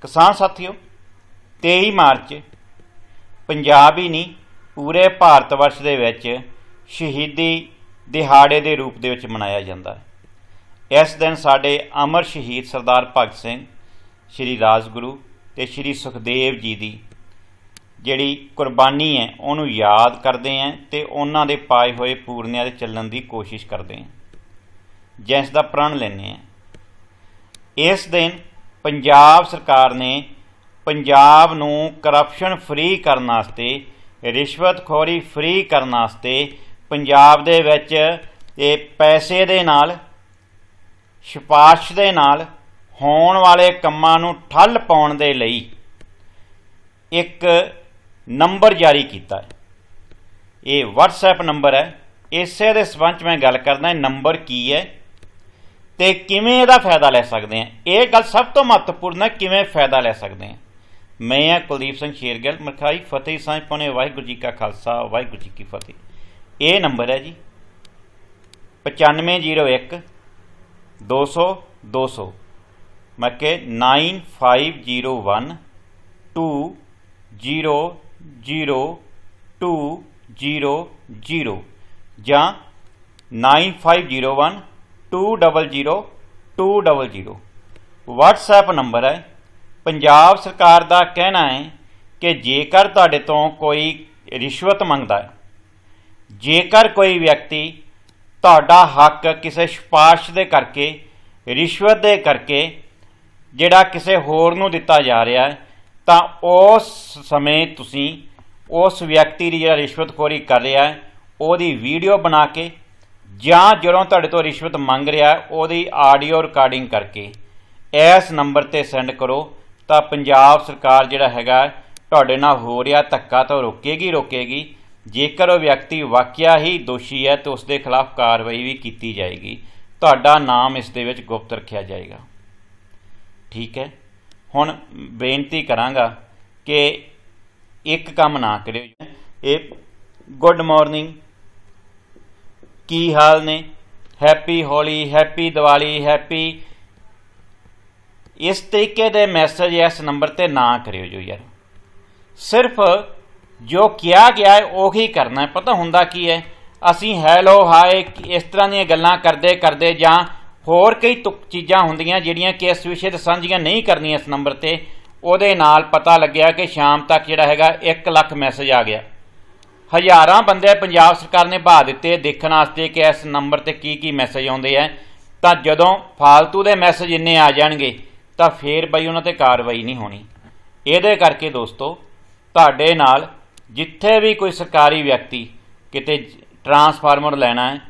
ਕਿਸਾਨ ਸਾਥੀਓ 23 ਮਾਰਚ ਪੰਜਾਬ ਹੀ ਨਹੀਂ ਪੂਰੇ ਭਾਰਤ ਵਰਸ਼ ਦੇ ਵਿੱਚ ਸ਼ਹੀਦੀ ਦਿਹਾੜੇ ਦੇ ਰੂਪ ਦੇ ਵਿੱਚ ਮਨਾਇਆ ਜਾਂਦਾ ਹੈ ਇਸ ਦਿਨ ਸਾਡੇ ਅਮਰ ਸ਼ਹੀਦ ਸਰਦਾਰ ਭਗਤ ਸਿੰਘ ਸ਼੍ਰੀ ਰਾਜਗੁਰੂ ਤੇ ਸ਼੍ਰੀ ਸੁਖਦੇਵ ਜੀ ਦੀ ਜਿਹੜੀ ਕੁਰਬਾਨੀ ਹੈ ਉਹਨੂੰ ਯਾਦ ਕਰਦੇ ਆਂ ਤੇ ਉਹਨਾਂ ਦੇ ਪਾਏ ਹੋਏ ਪੂਰਨਿਆਂ ਦੇ ਚੱਲਣ ਦੀ ਕੋਸ਼ਿਸ਼ ਕਰਦੇ ਆਂ ਜੈਸ ਦਾ ਪ੍ਰਣ ਲੈਨੇ ਆਂ ਇਸ ਦਿਨ ਪੰਜਾਬ ਸਰਕਾਰ ਨੇ ਪੰਜਾਬ ਨੂੰ ਕਰਪਸ਼ਨ ਫ੍ਰੀ ਕਰਨ ਵਾਸਤੇ ਰਿਸ਼ਵਤਖੋਰੀ ਫ੍ਰੀ ਕਰਨ ਵਾਸਤੇ ਪੰਜਾਬ ਦੇ ਵਿੱਚ ਇਹ ਪੈਸੇ ਦੇ ਨਾਲ ਸ਼ਪਾਸ਼ ਦੇ ਨਾਲ ਹੋਣ ਵਾਲੇ ਕੰਮਾਂ ਨੂੰ ਠੱਲ ਪਾਉਣ ਦੇ ਲਈ ਇੱਕ ਨੰਬਰ ਜਾਰੀ ਕੀਤਾ ਹੈ ਇਹ WhatsApp ਨੰਬਰ ਹੈ ਇਸੇ ਦੇ ਸਬੰਧ ਵਿੱਚ ਮੈਂ ਗੱਲ ਕਰਦਾ ਨੰਬਰ ਕੀ ਹੈ ਤੇ ਕਿਵੇਂ ਇਹਦਾ ਫਾਇਦਾ ਲੈ ਸਕਦੇ ਆ ਇਹ ਗੱਲ ਸਭ ਤੋਂ ਮਹੱਤਵਪੂਰਨ ਹੈ ਕਿਵੇਂ ਫਾਇਦਾ ਲੈ ਸਕਦੇ ਆ ਮੈਂ ਆ ਕੁਲਦੀਪ ਸਿੰਘ ਸ਼ੇਰਗਿੱਲ ਮਰਖਾਈ ਫਤਿਹ ਸਾਹਿਬ ਪਉਨੇ ਵਾਹਿਗੁਰੂ ਜੀ ਕਾ ਖਾਲਸਾ ਵਾਹਿਗੁਰੂ ਜੀ ਕੀ ਫਤਿਹ ਇਹ ਨੰਬਰ ਹੈ ਜੀ 9501 200 200 ਮੱਕੇ 9501 2 0 0 2 0 0 ਜਾਂ 9501 2000 WhatsApp ਨੰਬਰ ਹੈ ਪੰਜਾਬ ਸਰਕਾਰ ਦਾ ਕਹਿਣਾ ਹੈ ਕਿ ਜੇਕਰ ਤੁਹਾਡੇ ਤੋਂ ਕੋਈ ਰਿਸ਼ਵਤ ਮੰਗਦਾ ਹੈ ਜੇਕਰ ਕੋਈ ਵਿਅਕਤੀ ਤੁਹਾਡਾ ਹੱਕ ਕਿਸੇ ਸਿਫਾਰਿਸ਼ ਦੇ ਕਰਕੇ ਰਿਸ਼ਵਤ ਦੇ ਕਰਕੇ ਜਿਹੜਾ ਕਿਸੇ ਹੋਰ ਨੂੰ ਦਿੱਤਾ ਜਾ ਰਿਹਾ ਹੈ ਤਾਂ ਉਸ ਸਮੇਂ ਤੁਸੀਂ ਉਸ ਵਿਅਕਤੀ ਦੀ ਜਿਹੜਾ ਰਿਸ਼ਵਤਖੋਰੀ ਕਰ ਰਿਹਾ ਹੈ ਉਹਦੀ ਵੀਡੀਓ ਬਣਾ ਕੇ ਜਾਂ ਜਦੋਂ ਤੁਹਾਡੇ ਤੋਂ ਰਿਸ਼ਵਤ ਮੰਗ ਰਿਹਾ ਉਹਦੀ ਆਡੀਓ ਰਿਕਾਰਡਿੰਗ ਕਰਕੇ ਇਸ ਨੰਬਰ ਤੇ ਸੈਂਡ ਕਰੋ ਤਾਂ ਪੰਜਾਬ ਸਰਕਾਰ ਜਿਹੜਾ ਹੈਗਾ ਤੁਹਾਡੇ ਨਾਲ ਹੋ ਰਿਹਾ ਧੱਕਾ ਤਾਂ ਰੋਕੇਗੀ ਰੋਕੇਗੀ ਜੇਕਰ ਉਹ ਵਿਅਕਤੀ ਵਾਕਿਆ ਹੀ ਦੋਸ਼ੀ ਹੈ ਤਾਂ ਉਸ ਦੇ ਖਿਲਾਫ ਕਾਰਵਾਈ ਵੀ ਕੀਤੀ ਜਾਏਗੀ ਤੁਹਾਡਾ ਨਾਮ ਇਸ ਦੇ ਵਿੱਚ ਗੁਪਤ ਰੱਖਿਆ ਜਾਏਗਾ ਠੀਕ ਹੈ ਹੁਣ ਬੇਨਤੀ ਕਰਾਂਗਾ ਕਿ ਇੱਕ ਕੰਮ ਨਾ ਕਰਿਓ ਇਹ ਗੁੱਡ ਮਾਰਨਿੰਗ ਕੀ ਹਾਲ ਨੇ happy Holi happy Diwali happy ਇਸ ਤਰੀਕੇ ਦੇ ਮੈਸੇਜ ਇਸ ਨੰਬਰ ਤੇ ਨਾ ਕਰਿਓ ਜੋ ਯਾਰ ਸਿਰਫ ਜੋ ਕਿਹਾ ਗਿਆ ਹੈ ਉਹੀ ਕਰਨਾ ਹੈ ਪਤਾ ਹੁੰਦਾ ਕੀ ਹੈ ਅਸੀਂ ਹੈਲੋ ਹਾਏ ਇਸ ਤਰ੍ਹਾਂ ਦੀਆਂ ਗੱਲਾਂ ਕਰਦੇ ਕਰਦੇ ਜਾਂ ਹੋਰ ਕਈ ਤੁਕ ਚੀਜ਼ਾਂ ਹੁੰਦੀਆਂ ਜਿਹੜੀਆਂ ਕਿ ਇਸ ਵਿਸ਼ੇ ਤੇ ਸਾਂਝੀਆਂ ਨਹੀਂ ਕਰਨੀਆਂ ਇਸ ਨੰਬਰ ਤੇ ਉਹਦੇ ਨਾਲ ਪਤਾ ਲੱਗਿਆ ਕਿ ਸ਼ਾਮ ਤੱਕ ਜਿਹੜਾ ਹੈਗਾ 1 ਲੱਖ ਮੈਸੇਜ ਆ ਗਿਆ ਹਜ਼ਾਰਾਂ ਬੰਦੇ ਪੰਜਾਬ ਸਰਕਾਰ ਨੇ ਭਾ ਦਿੱਤੇ ਦੇਖਣ ਵਾਸਤੇ ਕਿ ਇਸ ਨੰਬਰ ਤੇ ਕੀ ਕੀ ਮੈਸੇਜ ਆਉਂਦੇ ਆ ਤਾਂ ਜਦੋਂ ਫਾਲਤੂ ਦੇ ਮੈਸੇਜ ਇੰਨੇ ਆ ਜਾਣਗੇ ਤਾਂ ਫੇਰ ਬਈ ਉਹਨਾਂ ਤੇ ਕਾਰਵਾਈ ਨਹੀਂ ਹੋਣੀ ਇਹਦੇ ਕਰਕੇ ਦੋਸਤੋ ਤੁਹਾਡੇ ਨਾਲ ਜਿੱਥੇ ਵੀ ਕੋਈ ਸਰਕਾਰੀ ਵਿਅਕਤੀ ਕਿਤੇ ਟਰਾਂਸਫਾਰਮਰ ਲੈਣਾ ਹੈ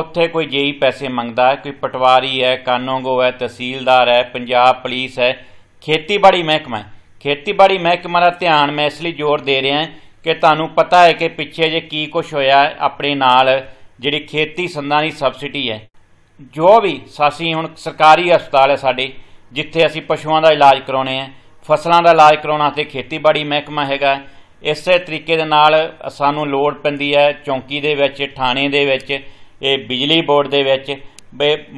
ਉੱਥੇ ਕੋਈ ਜੇਈ ਪੈਸੇ ਮੰਗਦਾ ਹੈ ਕੋਈ ਪਟਵਾਰੀ ਹੈ ਕਾਨੂੰਗੋ ਹੈ ਤਹਿਸੀਲਦਾਰ ਹੈ ਪੰਜਾਬ ਪੁਲਿਸ ਹੈ ਖੇਤੀਬਾੜੀ ਮਹਿਕਮਾ ਹੈ ਖੇਤੀਬਾੜੀ ਮਹਿਕਮਾ ਦਾ ਧਿਆਨ ਮੈਂ ਇਸ ਲਈ ਜ਼ੋਰ ਦੇ ਰਿਹਾ ਹਾਂ ਕਿ ਤੁਹਾਨੂੰ ਪਤਾ ਹੈ ਕਿ ਪਿੱਛੇ ਜੇ ਕੀ ਕੁਝ ਹੋਇਆ ਆਪਣੇ ਨਾਲ ਜਿਹੜੀ ਖੇਤੀ ਸੰਦਾਂ ਦੀ ਸਬਸਿਡੀ ਹੈ ਜੋ ਵੀ ਸਾਸੀ ਹੁਣ ਸਰਕਾਰੀ ਹਸਪਤਾਲ ਹੈ ਸਾਡੇ ਜਿੱਥੇ ਅਸੀਂ ਪਸ਼ੂਆਂ ਦਾ ਇਲਾਜ ਕਰਾਉਣੇ ਆ ਫਸਲਾਂ ਦਾ ਇਲਾਜ ਕਰਾਉਣਾ ਤੇ ਖੇਤੀਬਾੜੀ ਮਹਿਕਮਾ ਹੈਗਾ ਇਸੇ ਤਰੀਕੇ ਦੇ ਨਾਲ ਸਾਨੂੰ ਲੋੜ ਪੈਂਦੀ ਹੈ ਚੌਂਕੀ ਦੇ ਵਿੱਚ ਥਾਣੇ ਦੇ ਵਿੱਚ ਇਹ ਬਿਜਲੀ ਬੋਰਡ ਦੇ ਵਿੱਚ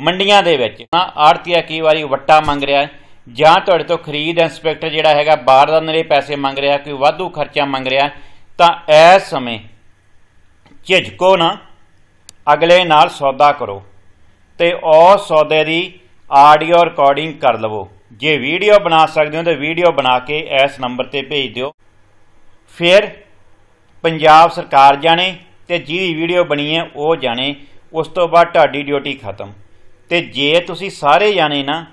ਮੰਡੀਆਂ ਦੇ ਵਿੱਚ ਆੜਤੀਆ ਕਈ ਵਾਰੀ ਵੱਟਾ ਮੰਗ ਰਿਹਾ ਜਾਂ ਤੁਹਾਡੇ ਤੋਂ ਖਰੀਦ ਇੰਸਪੈਕਟਰ ਜਿਹੜਾ ਹੈਗਾ ਬਾਹਰ ਦਾ ਨਰੇ ਪੈਸੇ ਮੰਗ ਰਿਹਾ ਕੋਈ ਵਾਧੂ ਖਰਚਾ ਮੰਗ ਰਿਹਾ ਤਾਂ ਐਸ ਸਮੇਂ ਝਿਜਕੋ ਨਾ ਅਗਲੇ ਨਾਲ ਸੌਦਾ ਕਰੋ ਤੇ ਉਹ ਸੌਦੇ ਦੀ ਆਡੀਓ ਰਿਕਾਰਡਿੰਗ ਕਰ ਲਵੋ ਜੇ ਵੀਡੀਓ ਬਣਾ ਸਕਦੇ ਹੋ ਤਾਂ ਵੀਡੀਓ ਬਣਾ ਕੇ ਇਸ ਨੰਬਰ ਤੇ ਭੇਜ ਦਿਓ ਫਿਰ ਪੰਜਾਬ ਸਰਕਾਰ ਜਾਣੇ ਤੇ ਜਿਹੜੀ ਵੀਡੀਓ ਬਣੀ ਹੈ ਉਹ ਜਾਣੇ ਉਸ ਤੋਂ ਬਾਅਦ ਤੁਹਾਡੀ ਡਿਊਟੀ ਖਤਮ ਤੇ ਜੇ ਤੁਸੀਂ ਸਾਰੇ ਜਾਣੇ ਨਾ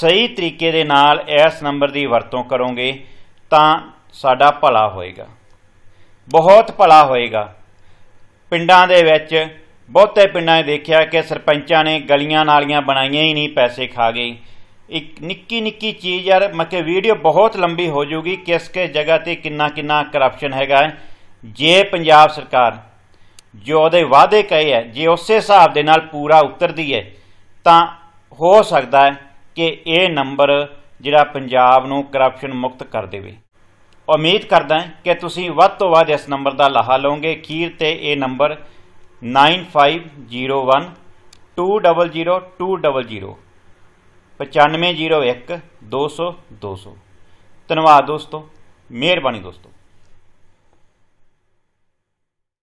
ਸਹੀ ਤਰੀਕੇ ਦੇ ਨਾਲ ਇਸ ਨੰਬਰ ਦੀ ਵਰਤੋਂ ਕਰੋਗੇ ਤਾਂ ਸਾਡਾ ਭਲਾ ਹੋਏਗਾ ਬਹੁਤ ਭਲਾ ਹੋਏਗਾ ਪਿੰਡਾਂ ਦੇ ਵਿੱਚ ਬਹੁਤੇ ਪਿੰਡਾਂ 'ਚ ਦੇਖਿਆ ਕਿ ਸਰਪੰਚਾਂ ਨੇ ਗਲੀਆਂ ਨਾਲੀਆਂ ਬਣਾਈਆਂ ਹੀ ਨਹੀਂ ਪੈਸੇ ਖਾ ਗਏ ਇੱਕ ਨਿੱਕੀ ਨਿੱਕੀ ਚੀਜ਼ ਯਾਰ ਮੱਕੇ ਵੀਡੀਓ ਬਹੁਤ ਲੰਬੀ ਹੋ ਜਾਊਗੀ ਕਿਸ ਕੇ ਜਗ੍ਹਾ ਤੇ ਕਿੰਨਾ ਕਿੰਨਾ ਕਰਪਸ਼ਨ ਹੈਗਾ ਜੇ ਪੰਜਾਬ ਸਰਕਾਰ ਜੋ ਉਹਦੇ ਵਾਅਦੇ ਕਹੇ ਹੈ ਜੇ ਉਸੇ ਹਿਸਾਬ ਦੇ ਨਾਲ ਪੂਰਾ ਉਤਰਦੀ ਹੈ ਤਾਂ ਹੋ ਸਕਦਾ ਹੈ ਕਿ ਇਹ ਨੰਬਰ ਜਿਹੜਾ ਪੰਜਾਬ ਨੂੰ ਕਰਪਸ਼ਨ ਮੁਕਤ ਕਰ ਦੇਵੇ ਉਮੀਦ ਕਰਦਾ ਹਾਂ ਕਿ ਤੁਸੀਂ ਵੱਧ ਤੋਂ ਵੱਧ ਇਸ ਨੰਬਰ ਦਾ ਲਾਹਾ ਲਓਗੇ ਖੀਰ ਤੇ ਇਹ ਨੰਬਰ 9501 200 9501 ਧੰਨਵਾਦ ਦੋਸਤੋ ਮਿਹਰਬਾਨੀ ਦੋਸਤੋ